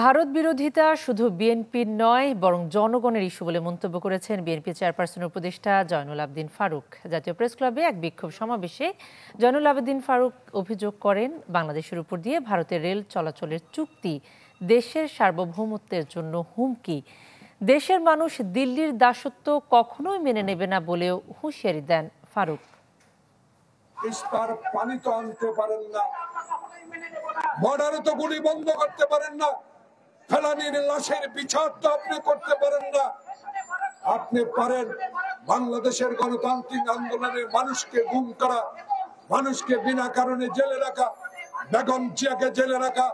ভারত বিরোধিতা শুধু বিএনপির নয় বরং জনগণের ইস্যু বলে মন্তব্য করেছেন বিএনপি চেয়ারপারসনের উপদেষ্টা জয়নুল আবদিন ফারুক জাতীয় প্রেস ক্লাবে এক বিক্ষোভ সমাবেশে জয়নুল আবদিন ফারুক অভিযোগ করেন বাংলাদেশের উপর দিয়ে ভারতের রেল চলাচলের চুক্তি দেশের সার্বভৌমত্বের জন্য হুমকি দেশের মানুষ দিল্লির দাসত্ব কখনোই মেনে নেবে না বলেও হুঁশিয়ারি দেন ফারুক আনতে পারেন না বর্ডারে তো গুলি বন্ধ করতে পারেন না ফেলানির লাশের বিচার তো আপনি করতে পারেন না আপনি পারেন বাংলাদেশের গণতান্ত্রিক আন্দোলনের মানুষকে গুম করা মানুষকে বিনা কারণে জেলে রাখা বেগম জিয়াকে জেলে রাখা